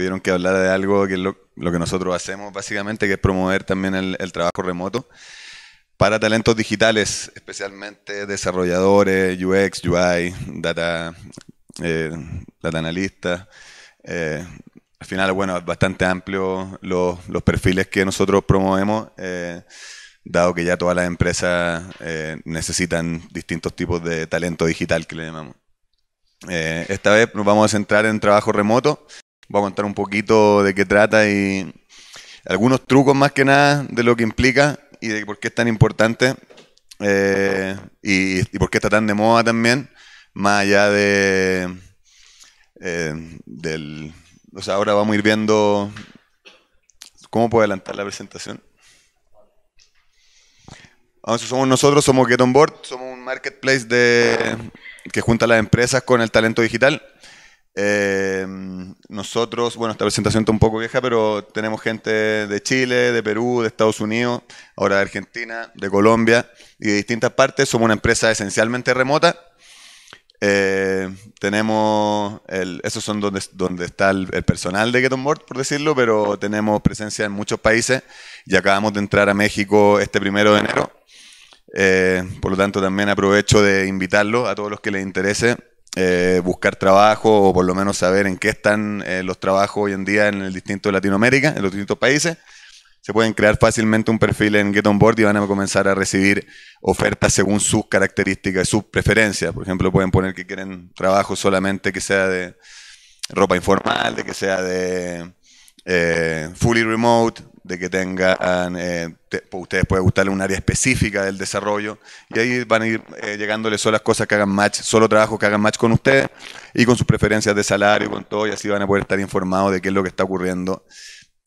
pidieron que hablara de algo que es lo, que nosotros hacemos básicamente, que es promover también el, trabajo remoto para talentos digitales, especialmente desarrolladores, UX, UI, data, eh, analistas. Eh, al final, bueno, es bastante amplio los, perfiles que nosotros promovemos, eh, dado que ya todas las empresas eh, necesitan distintos tipos de talento digital que le llamamos. esta vez nos vamos a centrar en trabajo remoto, Voy a contar un poquito de qué trata y algunos trucos más que nada de lo que implica y de por qué es tan importante eh, y, por qué está tan de moda también, más allá de eh, del... O sea, ahora vamos a ir viendo... ¿Cómo puedo adelantar la presentación? Ah, somos nosotros, somos Get On Board, somos un marketplace de, que junta las empresas con el talento digital. Eh, nosotros, bueno, esta presentación está un poco vieja, pero tenemos gente de Chile, de Perú, de Estados Unidos, ahora de Argentina, de Colombia y de distintas partes. Somos una empresa esencialmente remota. Eh, tenemos, esos son donde, donde está el, personal de Get On Board, por decirlo, pero tenemos presencia en muchos países y acabamos de entrar a México este primero de enero. Eh, por lo tanto, también aprovecho de invitarlos a todos los que les interese eh, buscar trabajo o por lo menos saber en qué están eh, los trabajos hoy en día en el distinto de Latinoamérica, en los distintos países, se pueden crear fácilmente un perfil en Get On Board y van a comenzar a recibir ofertas según sus características, sus preferencias. Por ejemplo, pueden poner que quieren trabajo solamente que sea de ropa informal, de que sea de eh, fully remote, de que tengan, ah, eh, ustedes pueden gustarle un área específica del desarrollo y ahí van a ir eh, llegándole solo las cosas que hagan match, solo trabajos que hagan match con ustedes y con sus preferencias de salario, con todo, y así van a poder estar informados de qué es lo que está ocurriendo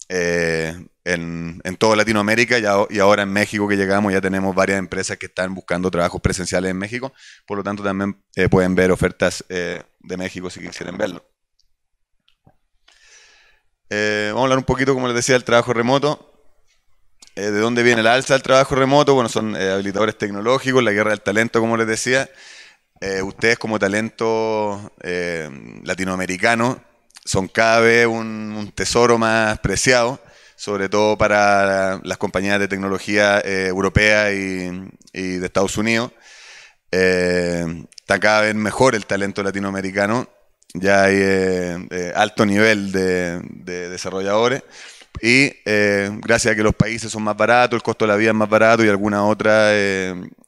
eh, en, toda Latinoamérica y, y, ahora en México que llegamos ya tenemos varias empresas que están buscando trabajos presenciales en México, por lo tanto también eh, pueden ver ofertas de México si quisieran verlo. Eh, vamos a hablar un poquito, como les decía, del trabajo remoto. Eh, ¿De dónde viene la alza del trabajo remoto? Bueno, son eh, habilitadores tecnológicos, la guerra del talento, como les decía. ustedes como talento latinoamericano son cada vez un, tesoro más preciado, sobre todo para las compañías de tecnología europea y, y, de Estados Unidos. está cada vez mejor el talento latinoamericano ya hay eh, eh, alto nivel de, desarrolladores y eh, gracias a que los países son más baratos, el costo de la vida es más barato y alguna otra,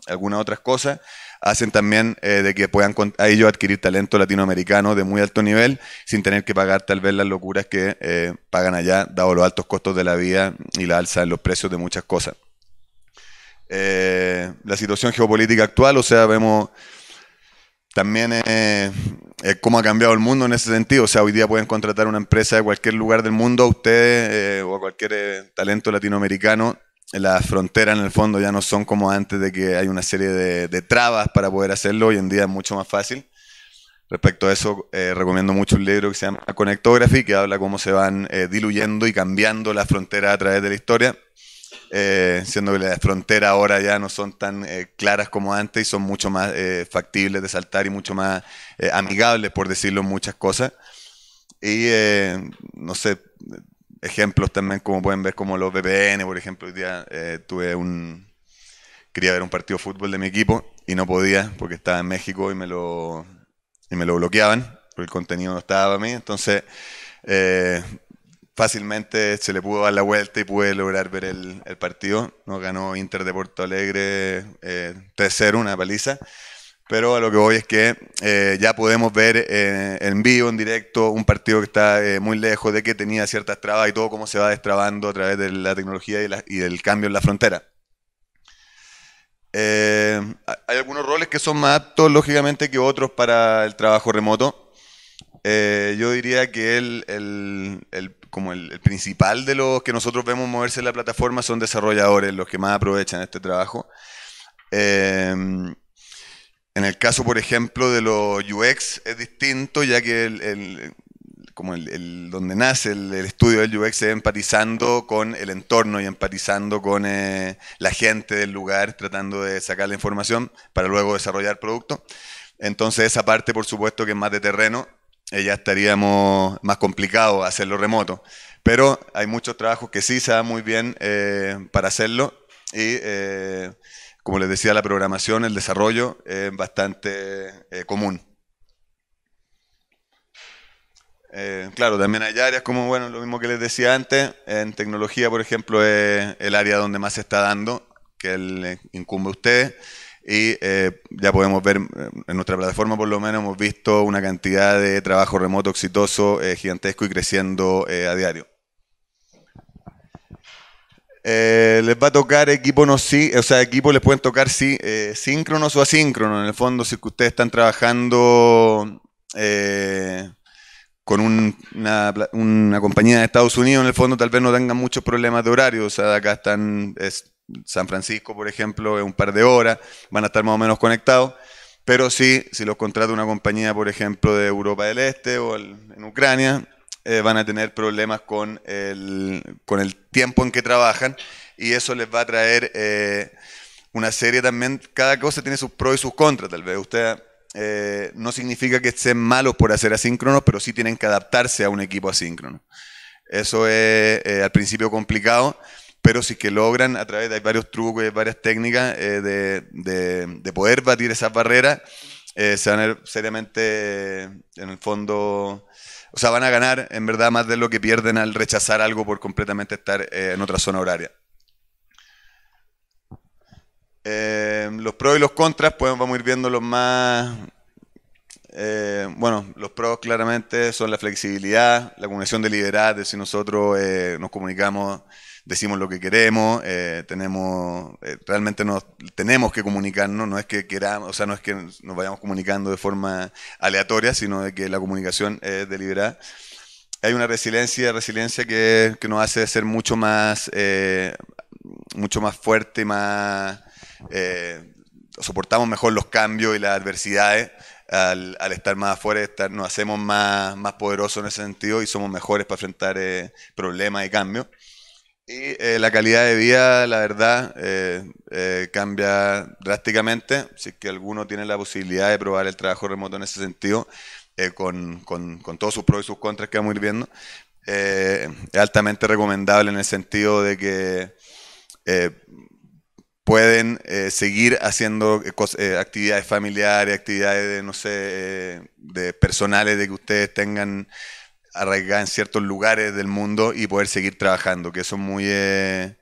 algunas otras cosas, hacen también de que puedan a ellos adquirir talento latinoamericano de muy alto nivel sin tener que pagar tal vez las locuras que pagan allá, dado los altos costos de la vida y la alza en los precios de muchas cosas. la situación geopolítica actual, o sea, vemos también es eh, eh, cómo ha cambiado el mundo en ese sentido. O sea, hoy día pueden contratar una empresa de cualquier lugar del mundo a ustedes eh, o a cualquier talento latinoamericano. Las fronteras en el fondo ya no son como antes de que hay una serie de, trabas para poder hacerlo. Hoy en día es mucho más fácil. Respecto a eso, recomiendo mucho un libro que se llama Connectography, que habla cómo se van diluyendo y cambiando las fronteras a través de la historia. Eh, siendo que las fronteras ahora ya no son tan eh, claras como antes y son mucho más eh, factibles de saltar y mucho más amigables, por decirlo, en muchas cosas. Y no sé, ejemplos también, como pueden ver, como los VPN, por ejemplo, hoy día tuve un. Quería ver un partido de fútbol de mi equipo y no podía porque estaba en México y me lo, me lo bloqueaban, porque el contenido no estaba para mí. Entonces fácilmente se le pudo dar la vuelta y pude lograr ver el, partido. no ganó Inter de Porto Alegre 3-0, eh, una paliza. Pero a lo que voy es que eh, ya podemos ver eh, en vivo, en directo, un partido que está muy lejos de que tenía ciertas trabas y todo cómo se va destrabando a través de la tecnología y, del cambio en la frontera. hay algunos roles que son más aptos, lógicamente, que otros para el trabajo remoto. yo diría que el, como el, principal de los que nosotros vemos moverse en la plataforma son desarrolladores, los que más aprovechan este trabajo. Em, en el caso, por ejemplo, de los UX es distinto, ya que como el, donde nace el, estudio del UX es empatizando con el entorno y empatizando con eh, la gente del lugar, tratando de sacar la información para luego desarrollar producto. Entonces esa parte, por supuesto, que es más de terreno ya estaríamos más complicado hacerlo remoto. Pero hay muchos trabajos que sí se dan muy bien eh, para hacerlo y eh, como les decía, la programación, el desarrollo es bastante eh, común. claro, también hay áreas como, bueno, lo mismo que les decía antes, en tecnología, por ejemplo, es el área donde más se está dando, que le incumbe a ustedes y eh, ya podemos ver, eh, en nuestra plataforma por lo menos hemos visto una cantidad de trabajo remoto exitoso, eh, gigantesco y creciendo a diario. les va a tocar equipo no sí, o sea, equipos les pueden tocar sí, síncronos o asíncronos. En el fondo, si ustedes están trabajando con una, una, compañía de Estados Unidos, en el fondo tal vez no tengan muchos problemas de horario. O sea, acá están San Francisco, por ejemplo, es un par de horas, van a estar más o menos conectados. Pero sí, si los contrata una compañía, por ejemplo, de Europa del Este o en Ucrania, eh, van a tener problemas con el, con el tiempo en que trabajan y eso les va a traer eh, una serie también, cada cosa tiene sus pros y sus contras, tal vez. Usted eh, no significa que estén malos por hacer asíncronos, pero sí tienen que adaptarse a un equipo asíncrono. Eso es al principio complicado, pero es que logran a través de varios trucos y varias técnicas eh, de, poder batir esas barreras, eh, se van a seriamente, eh, en el fondo, o sea, van a ganar en verdad más de lo que pierden al rechazar algo por completamente estar en otra zona horaria. los pros y los contras, pues vamos a ir viendo los más. bueno, los pros claramente son la flexibilidad, la comunicación de es si nosotros nos comunicamos decimos lo que queremos, eh, tenemos, eh, realmente tenemos que comunicarnos, no es que queramos, o sea, no es que nos vayamos comunicando de forma aleatoria, sino de que la comunicación es deliberada. Hay una resiliencia, resiliencia que, nos hace ser mucho más, eh, mucho más fuerte, más eh, soportamos mejor los cambios y las adversidades. Al, estar más afuera, estar, nos hacemos más, más poderosos en ese sentido y somos mejores para enfrentar problemas y cambios. Y eh, la calidad de vida, la verdad, eh, eh, cambia drásticamente. Si es que alguno tiene la posibilidad de probar el trabajo remoto en ese sentido, con, todos sus pros y sus contras que vamos a ir viendo, es altamente recomendable en el sentido de que pueden seguir haciendo actividades familiares, actividades, de, no sé, de personales de que ustedes tengan arraigada en ciertos lugares del mundo y poder seguir trabajando, que eso es muy, eh,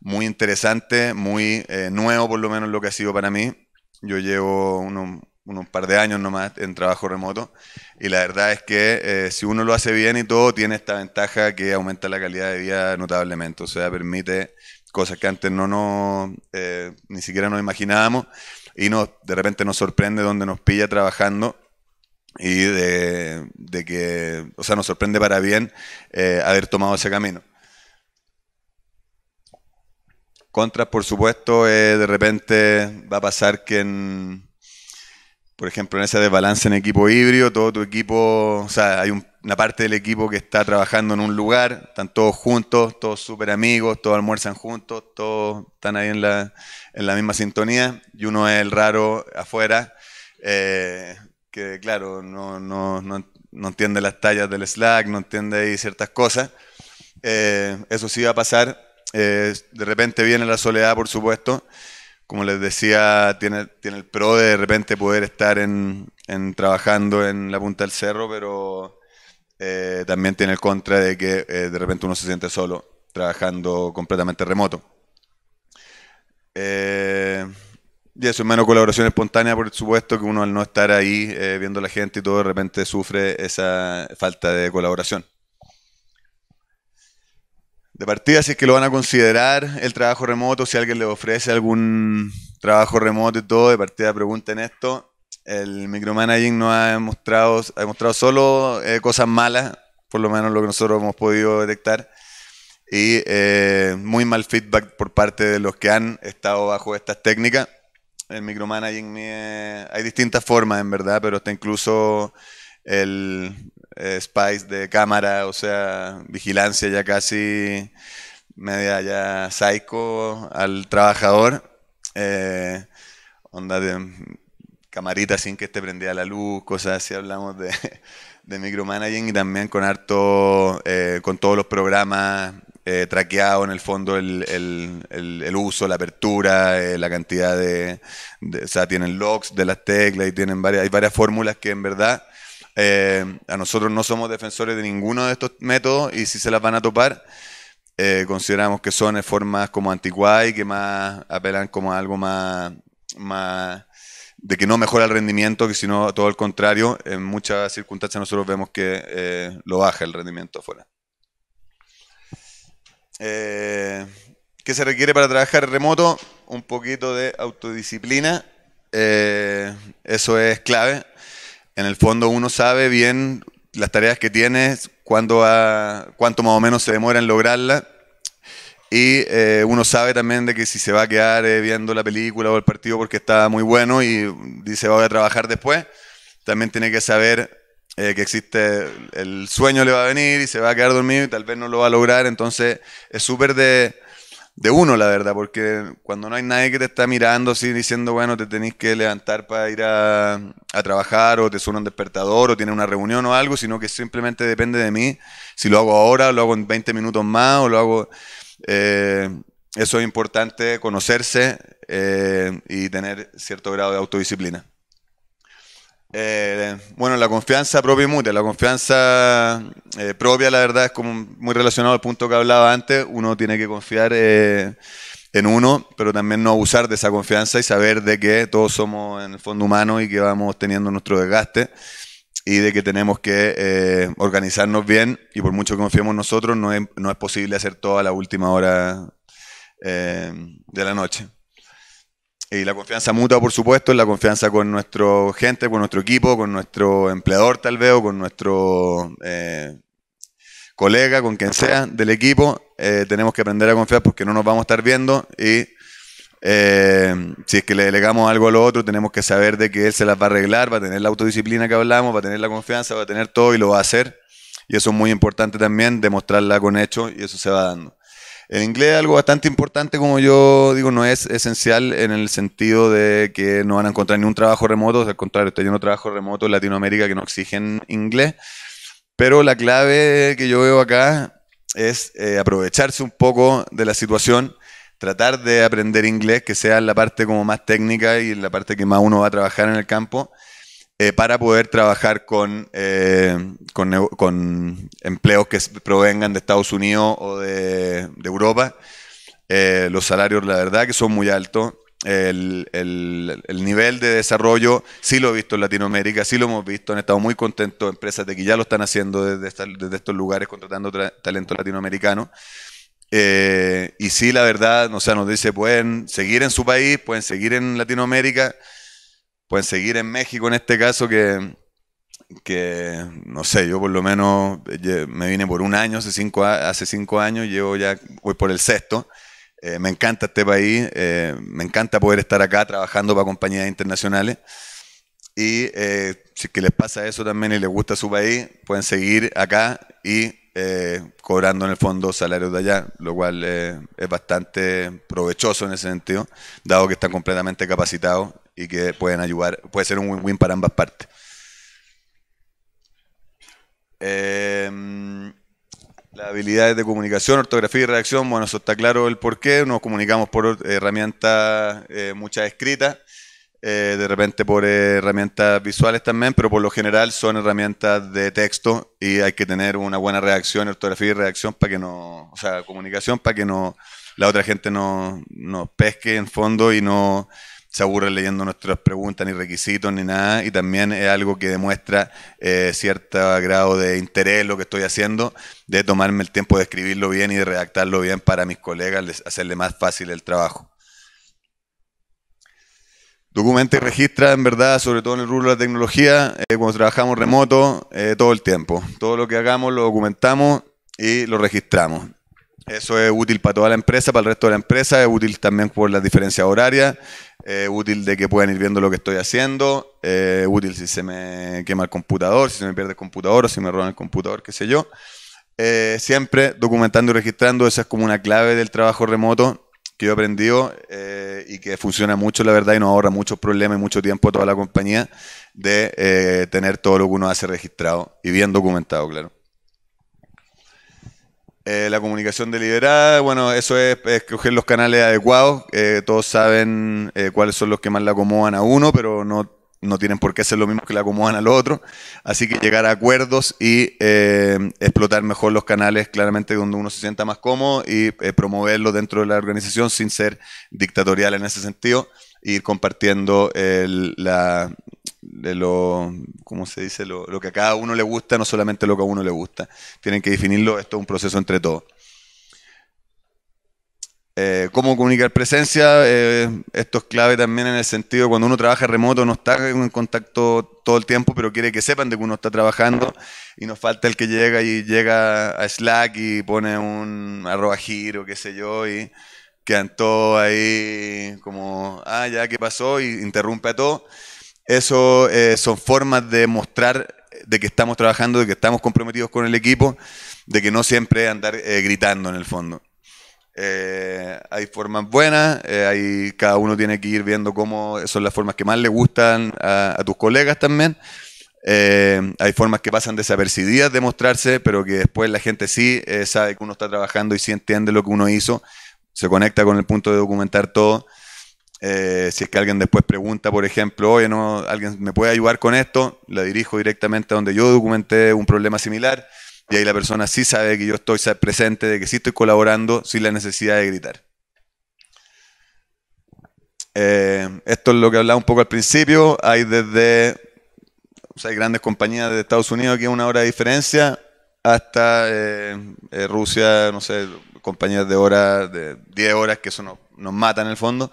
muy interesante, muy eh, nuevo por lo menos lo que ha sido para mí. Yo llevo unos, par de años nomás en trabajo remoto y la verdad es que eh, si uno lo hace bien y todo, tiene esta ventaja que aumenta la calidad de vida notablemente, o sea, permite cosas que antes no ni siquiera nos imaginábamos y no de repente nos sorprende donde nos pilla trabajando y de, que, o sea, nos sorprende para bien eh, haber tomado ese camino. Contras, por supuesto, eh, de repente va a pasar que, por ejemplo, en ese desbalance en equipo híbrido, todo tu equipo, o sea, hay una parte del equipo que está trabajando en un lugar, están todos juntos, todos súper amigos, todos almuerzan juntos, todos están ahí en la, en la misma sintonía, y uno es el raro afuera. Eh, que claro, no, entiende las tallas del Slack, no entiende ahí ciertas cosas. Eh, eso sí va a pasar. Eh, de repente viene la soledad, por supuesto. Como les decía, tiene, tiene el pro de, de repente poder estar en, trabajando en la punta del cerro, pero eh, también tiene el contra de que de repente uno se siente solo trabajando completamente remoto. Eh, y eso, es menos colaboración espontánea, por supuesto, que uno al no estar ahí eh, viendo a la gente y todo, de repente sufre esa falta de colaboración. De partida, si es que lo van a considerar el trabajo remoto, si alguien le ofrece algún trabajo remoto y todo, de partida pregunten esto. El micromanaging no ha demostrado, ha demostrado solo eh, cosas malas, por lo menos lo que nosotros hemos podido detectar, y eh, muy mal feedback por parte de los que han estado bajo estas técnicas el micromanaging eh, hay distintas formas en verdad, pero está incluso el eh, spice de cámara, o sea, vigilancia ya casi media ya psycho al trabajador. Eh, onda de camarita sin que esté prendida la luz, cosas así hablamos de, de micromanaging y también con harto, con todos los programas eh, traqueado en el fondo el, uso, la apertura, eh, la cantidad de, O sea, tienen logs de las teclas y tienen varias, hay varias fórmulas que en verdad eh, a nosotros no somos defensores de ninguno de estos métodos y si se las van a topar, consideramos que son formas como anticuadas y que más apelan como algo más, más de que no mejora el rendimiento, que sino todo al contrario, en muchas circunstancias nosotros vemos que lo baja el rendimiento afuera. Eh, ¿Qué se requiere para trabajar remoto? Un poquito de autodisciplina. Eh, eso es clave. En el fondo uno sabe bien las tareas que tiene, cuánto, cuánto más o menos se demora en lograrlas. Y eh, uno sabe también de que si se va a quedar viendo la película o el partido porque está muy bueno y dice voy a trabajar después, también tiene que saber eh, que existe, el sueño le va a venir y se va a quedar dormido y tal vez no lo va a lograr, entonces es súper de, uno, la verdad, porque cuando no hay nadie que te está mirando así diciendo, bueno, te tenés que levantar para ir a, trabajar o te suena un despertador o tiene una reunión o algo, sino que simplemente depende de mí, si lo hago ahora, lo hago en 20 minutos más o lo hago... Eh, eso es importante, conocerse eh, y tener cierto grado de autodisciplina. Eh, bueno, la confianza propia y mutua. La confianza eh, propia, la verdad, es como muy relacionado al punto que hablaba antes. Uno tiene que confiar eh, en uno, pero también no abusar de esa confianza y saber de que todos somos en el fondo humanos y que vamos teniendo nuestro desgaste y de que tenemos que organizarnos bien y por mucho que confiemos nosotros, no es, no es posible hacer todo a la última hora de la noche. Y la confianza mutua, por supuesto, es la confianza con nuestro gente, con nuestro equipo, con nuestro empleador tal vez, o con nuestro eh, colega, con quien sea del equipo. Eh, tenemos que aprender a confiar porque no nos vamos a estar viendo y eh, si es que le delegamos algo a lo otro, tenemos que saber de que él se las va a arreglar, va a tener la autodisciplina que hablamos, va a tener la confianza, va a tener todo y lo va a hacer. Y eso es muy importante también, demostrarla con hecho y eso se va dando. El inglés es algo bastante importante, como yo digo, no es esencial en el sentido de que no van a encontrar ningún trabajo remoto, al contrario, estoy lleno de trabajo remoto en Latinoamérica que no exigen inglés, pero la clave que yo veo acá es eh, aprovecharse un poco de la situación, tratar de aprender inglés, que sea la parte como más técnica y la parte que más uno va a trabajar en el campo, eh, para poder trabajar con, eh, con, empleos que provengan de Estados Unidos o de, Europa. Eh, los salarios, la verdad, que son muy altos. El, nivel de desarrollo sí lo he visto en Latinoamérica, sí lo hemos visto, han estado muy contentos empresas de que ya lo están haciendo desde, estos lugares contratando talento latinoamericano. y sí, la verdad, o sea, nos dice, pueden seguir en su país, pueden seguir en Latinoamérica, pueden seguir en México en este caso que, que, no sé, yo por lo menos me vine por un año, hace cinco, hace cinco años, llevo ya, voy por el sexto. Eh, me encanta este país, eh, me encanta poder estar acá trabajando para compañías internacionales. Y eh, si es que les pasa eso también y les gusta su país, pueden seguir acá y eh, cobrando en el fondo salarios de allá, lo cual eh, es bastante provechoso en ese sentido, dado que están completamente capacitados y que pueden ayudar, puede ser un win-win para ambas partes. Em, las habilidades de comunicación, ortografía y redacción, bueno, eso está claro el porqué, nos comunicamos por eh, herramientas muchas escritas eh, de repente por herramientas visuales también, pero por lo general son herramientas de texto y hay que tener una buena reacción, ortografía y reacción para que no, o sea, comunicación para que no la otra gente no, no pesque en fondo y no se aburra leyendo nuestras preguntas ni requisitos ni nada y también es algo que demuestra eh, cierto grado de interés lo que estoy haciendo, de tomarme el tiempo de escribirlo bien y de redactarlo bien para mis colegas, hacerle más fácil el trabajo. Documenta y registra, en verdad, sobre todo en el rubro de la tecnología, eh, cuando trabajamos remoto, eh, todo el tiempo. Todo lo que hagamos lo documentamos y lo registramos. Eso es útil para toda la empresa, para el resto de la empresa, es útil también por las diferencias horarias, es eh, útil de que puedan ir viendo lo que estoy haciendo, es útil si se me quema el computador, si se me pierde el computador o si me roban el computador, qué sé yo. siempre documentando y registrando, esa es como una clave del trabajo remoto que yo he aprendido eh, y que funciona mucho, la verdad, y nos ahorra muchos problemas y mucho tiempo a toda la compañía de eh, tener todo lo que uno hace registrado y bien documentado, claro. Eh, la comunicación deliberada, bueno, eso es escoger los canales adecuados. todos saben cuáles son los que más le acomodan a uno, pero no no tienen por qué ser lo mismo que le acomodan al otro. Así que llegar a acuerdos y eh, explotar mejor los canales, claramente donde uno se sienta más cómodo y eh, promoverlo dentro de la organización sin ser dictatorial en ese sentido, e ir compartiendo la, lo, se dice? Lo, lo que a cada uno le gusta, no solamente lo que a uno le gusta. Tienen que definirlo, esto es un proceso entre todos. Eh, cómo comunicar presencia, eh, esto es clave también en el sentido cuando uno trabaja remoto, no está en contacto todo el tiempo, pero quiere que sepan de que uno está trabajando y nos falta el que llega y llega a Slack y pone un arroba giro, qué sé yo, y quedan todos ahí como, ah, ya, ¿qué pasó? Y interrumpe a todo. Eso eh, son formas de mostrar de que estamos trabajando, de que estamos comprometidos con el equipo, de que no siempre andar gritando en el fondo. Eh, hay formas buenas, hay, eh, cada uno tiene que ir viendo cómo son las formas que más le gustan a, tus colegas también. Eh, hay formas que pasan desapercibidas de mostrarse, pero que después la gente sí sabe que uno está trabajando y sí entiende lo que uno hizo, se conecta con el punto de documentar todo. si es que alguien después pregunta, por ejemplo, oye, no, alguien me puede ayudar con esto, la dirijo directamente a donde yo documenté un problema similar. Y ahí la persona sí sabe que yo estoy presente, de que sí estoy colaborando sin la necesidad de gritar. Eh, esto es lo que hablaba un poco al principio. Hay desde grandes compañías de Estados Unidos que es una hora de diferencia hasta eh, eh, Rusia, no sé, compañías de horas, de 10 horas que eso nos, nos mata en el fondo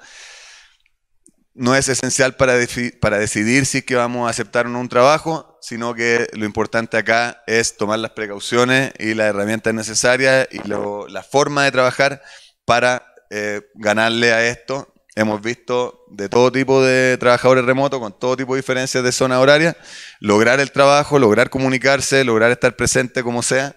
no es esencial para, para decidir si es que vamos a aceptar o no un trabajo, sino que lo importante acá es tomar las precauciones y las herramientas necesarias y la forma de trabajar para eh, ganarle a esto. Hemos visto de todo tipo de trabajadores remotos, con todo tipo de diferencias de zona horaria, lograr el trabajo, lograr comunicarse, lograr estar presente como sea.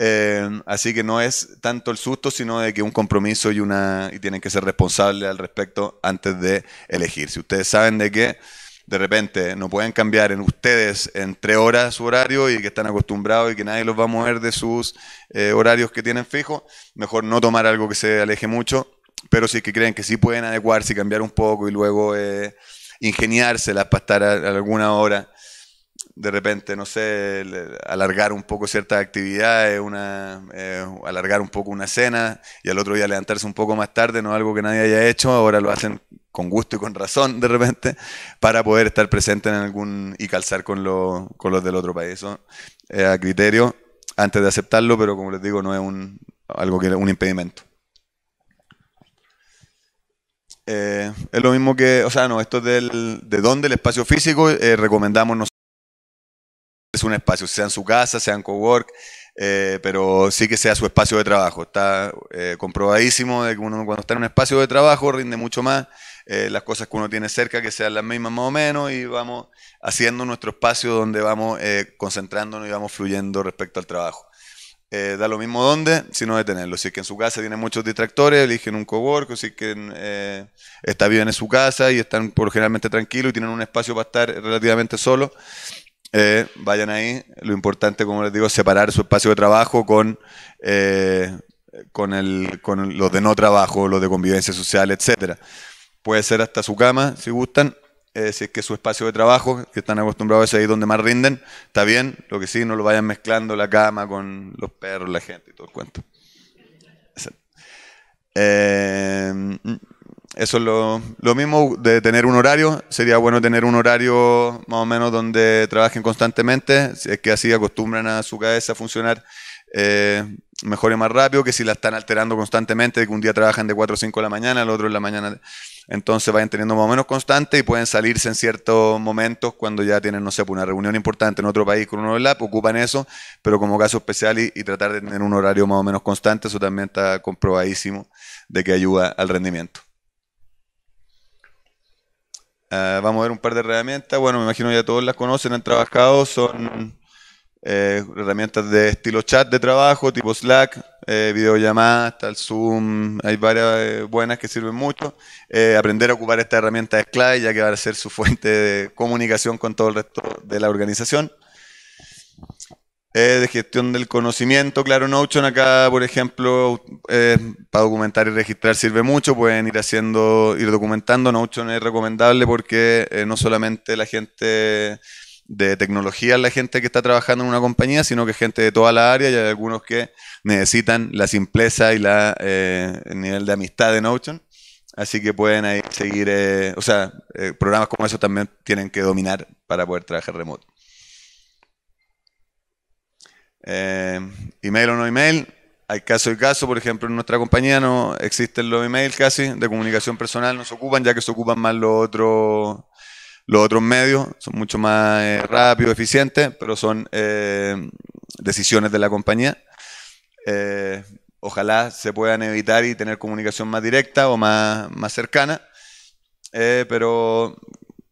Eh, así que no es tanto el susto, sino de que un compromiso y una y tienen que ser responsables al respecto antes de elegir. Si ustedes saben de que de repente no pueden cambiar en ustedes en tres horas su horario y que están acostumbrados y que nadie los va a mover de sus eh, horarios que tienen fijos, mejor no tomar algo que se aleje mucho, pero si es que creen que sí pueden adecuarse y cambiar un poco y luego eh, ingeniárselas para estar a alguna hora de repente, no sé, alargar un poco ciertas actividades, una, eh, alargar un poco una cena y al otro día levantarse un poco más tarde, no es algo que nadie haya hecho, ahora lo hacen con gusto y con razón de repente, para poder estar presente en algún y calzar con, lo, con los del otro país. a criterio antes de aceptarlo, pero como les digo, no es un, algo que un impedimento. Eh, es lo mismo que, o sea, no, esto del, de dónde el espacio físico, eh, recomendamos nosotros un espacio, sea en su casa, sea en cowork, eh, pero sí que sea su espacio de trabajo. Está eh, comprobadísimo de que uno cuando está en un espacio de trabajo rinde mucho más, eh, las cosas que uno tiene cerca que sean las mismas más o menos y vamos haciendo nuestro espacio donde vamos concentrándonos y vamos fluyendo respecto al trabajo. da lo mismo dónde, sino detenerlo. Si es que en su casa tiene muchos distractores, eligen un cowork, o si es que está bien en su casa y están por generalmente tranquilos y tienen un espacio para estar relativamente solo eh, vayan ahí. Lo importante, como les digo, separar su espacio de trabajo con, eh, con, el, los de no trabajo, los de convivencia social, etcétera. Puede ser hasta su cama, si gustan. Eh, si es que su espacio de trabajo, que están acostumbrados a ahí donde más rinden, está bien. Lo que sí, no lo vayan mezclando la cama con los perros, la gente y todo el cuento eso es lo, mismo de tener un horario. Sería bueno tener un horario más o menos donde trabajen constantemente, si es que así acostumbran a su cabeza a funcionar eh, mejor y más rápido, que si la están alterando constantemente, que un día trabajan de 4 o 5 de la mañana, el otro en la mañana. Entonces vayan teniendo más o menos constante y pueden salirse en ciertos momentos cuando ya tienen, no sé, pues, una reunión importante en otro país con uno un lab, pues, ocupan eso, pero como caso especial y tratar de tener un horario más o menos constante, eso también está comprobadísimo de que ayuda al rendimiento. Eh, vamos a ver un par de herramientas. Bueno, me imagino ya todos las conocen, han trabajado. Son eh, herramientas de estilo chat de trabajo, tipo Slack, eh, videollamadas, tal Zoom. Hay varias eh, buenas que sirven mucho. aprender a ocupar esta herramienta es clave, ya que va a ser su fuente de comunicación con todo el resto de la organización. Eh, de gestión del conocimiento, claro, Notion acá, por ejemplo, eh, para documentar y registrar sirve mucho, pueden ir haciendo, ir documentando, Notion es recomendable porque eh, no solamente la gente de tecnología es la gente que está trabajando en una compañía, sino que gente de toda la área y hay algunos que necesitan la simpleza y la, el nivel de amistad de Notion. Así que pueden ahí seguir, o sea, programas como esos también tienen que dominar para poder trabajar remoto. Eh, email o no email, hay caso y caso, por ejemplo, en nuestra compañía no existen los emails casi de comunicación personal, no se ocupan, ya que se ocupan más los otros, los otros medios, son mucho más eh, rápidos, eficientes, pero son eh, decisiones de la compañía. ojalá se puedan evitar y tener comunicación más directa o más, más cercana, pero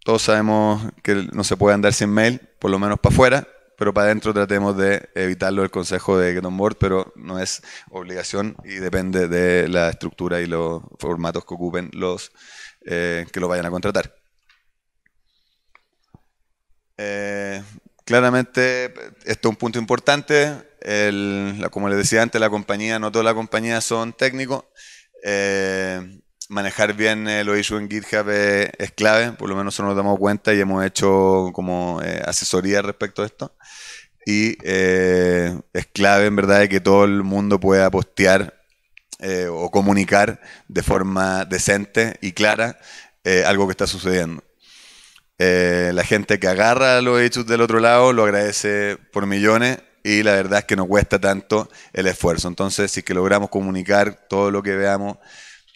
todos sabemos que no se puede andar sin mail, por lo menos para afuera pero para adentro tratemos de evitarlo el consejo de Get Board, pero no es obligación y depende de la estructura y los formatos que ocupen los eh, que lo vayan a contratar. Eh, claramente, esto es un punto importante. como les decía antes, la compañía, no toda la compañía son técnicos. Eh, manejar bien lo eh, los issues en GitHub es, clave, por lo menos eso nos damos cuenta y hemos hecho como eh, asesoría respecto a esto. Y eh, es clave en verdad que todo el mundo pueda postear o comunicar de forma decente y clara algo que está sucediendo. la gente que agarra los issues del otro lado lo agradece por millones y la verdad es que no cuesta tanto el esfuerzo. Entonces, si que logramos comunicar todo lo que veamos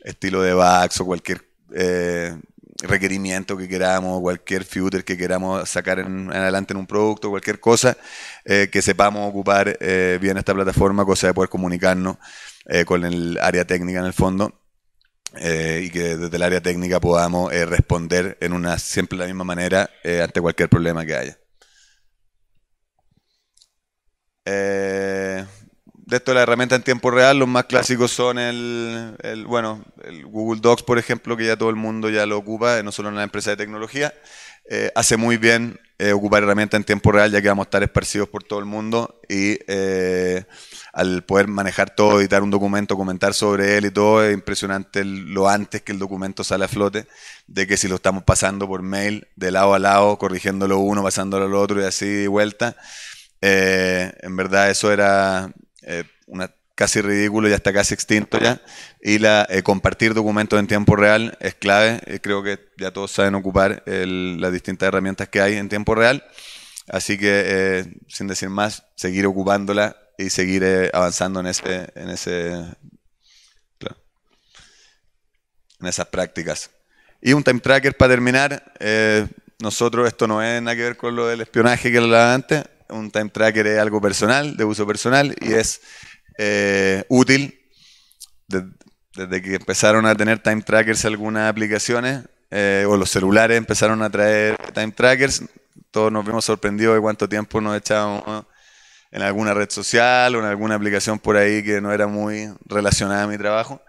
estilo de Vax o cualquier eh, requerimiento que queramos, cualquier filter que queramos sacar en, adelante en un producto, cualquier cosa eh, que sepamos ocupar eh, bien esta plataforma, cosa de poder comunicarnos con el área técnica en el fondo. y que desde el área técnica podamos responder en una siempre la misma manera ante cualquier problema que haya de esto de la herramienta en tiempo real, los más clásicos son el, bueno, el Google Docs, por ejemplo, que ya todo el mundo ya lo ocupa, eh, no solo en la empresa de tecnología. Eh, hace muy bien eh, ocupar herramienta en tiempo real, ya que vamos a estar esparcidos por todo el mundo y al poder manejar todo, editar un documento, comentar sobre él y todo, es impresionante lo antes que el documento sale a flote, de que si lo estamos pasando por mail, de lado a lado, corrigiéndolo uno, pasándolo al otro y así vuelta. en verdad eso era eh, casi ridículo, ya está casi extinto ya, y la, eh, compartir documentos en tiempo real es clave, eh, creo que ya todos saben ocupar las distintas herramientas que hay en tiempo real, así que sin decir más, seguir ocupándola y seguir avanzando en ese, en ese en esas prácticas. Y un time tracker para terminar. nosotros, esto no es nada que ver con lo del espionaje que hablaba antes. Un time tracker es algo personal, de uso personal, y es eh, útil. Desde, que empezaron a tener time trackers algunas aplicaciones, eh, o los celulares empezaron a traer time trackers, todos nos vimos sorprendidos de cuánto tiempo nos echábamos en alguna red social o en alguna aplicación por ahí que no era muy relacionada a mi trabajo.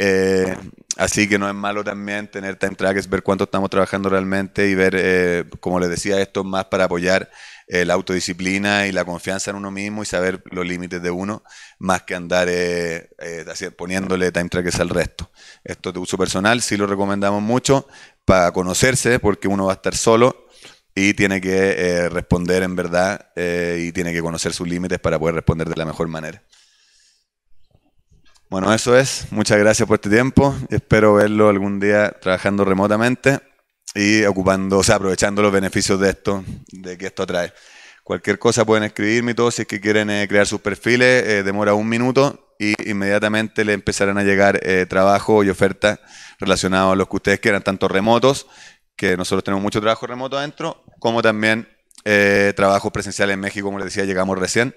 Eh, así que no es malo también tener time trackers, ver cuánto estamos trabajando realmente y ver, como les decía, esto es más para apoyar eh, la autodisciplina y la confianza en uno mismo y saber los límites de uno, más que andar eh, eh, poniéndole time trackers al resto. Esto de uso personal sí lo recomendamos mucho para conocerse, porque uno va a estar solo y tiene que responder en verdad y tiene que conocer sus límites para poder responder de la mejor manera. Bueno, eso es. Muchas gracias por este tiempo. Espero verlo algún día trabajando remotamente y ocupando, o sea, aprovechando los beneficios de esto, de que esto trae. Cualquier cosa pueden escribirme y todo, si es que quieren eh, crear sus perfiles, eh, demora un minuto y inmediatamente le empezarán a llegar eh, trabajo y ofertas relacionados a los que ustedes quieran, tanto remotos, que nosotros tenemos mucho trabajo remoto adentro, como también trabajo presencial en México, como les decía, llegamos recién,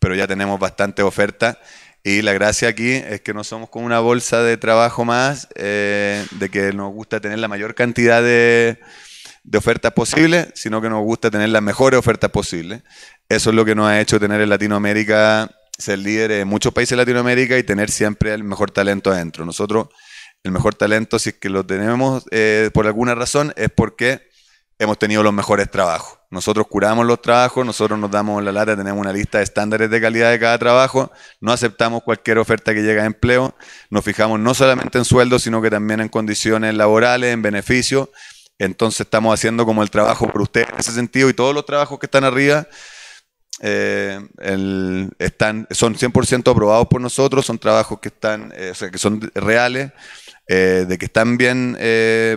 pero ya tenemos bastante oferta y la gracia aquí es que no somos como una bolsa de trabajo más, eh, de que nos gusta tener la mayor cantidad de, ofertas posibles, sino que nos gusta tener las mejores ofertas posibles. Eso es lo que nos ha hecho tener en Latinoamérica, ser líder en muchos países de Latinoamérica y tener siempre el mejor talento adentro. Nosotros, el mejor talento, si es que lo tenemos eh, por alguna razón, es porque hemos tenido los mejores trabajos. Nosotros curamos los trabajos, nosotros nos damos la lata, tenemos una lista de estándares de calidad de cada trabajo, no aceptamos cualquier oferta que llegue a empleo, nos fijamos no solamente en sueldos, sino que también en condiciones laborales, en beneficios. Entonces estamos haciendo como el trabajo por ustedes en ese sentido y todos los trabajos que están arriba eh, están, son 100% aprobados por nosotros, son trabajos que, están, eh, o sea, que son reales, eh, de que están bien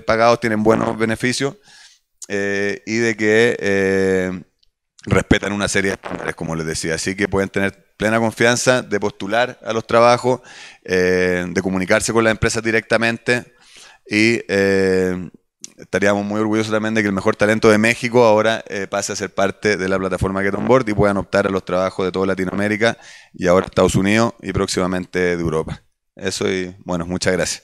pagados, tienen buenos beneficios. Eh, y de que eh, respetan una serie de estándares, como les decía. Así que pueden tener plena confianza de postular a los trabajos, eh, de comunicarse con las empresas directamente y estaríamos muy orgullosos también de que el mejor talento de México ahora pase a ser parte de la plataforma Get On Board y puedan optar a los trabajos de toda Latinoamérica y ahora Estados Unidos y próximamente de Europa. Eso y bueno, muchas gracias.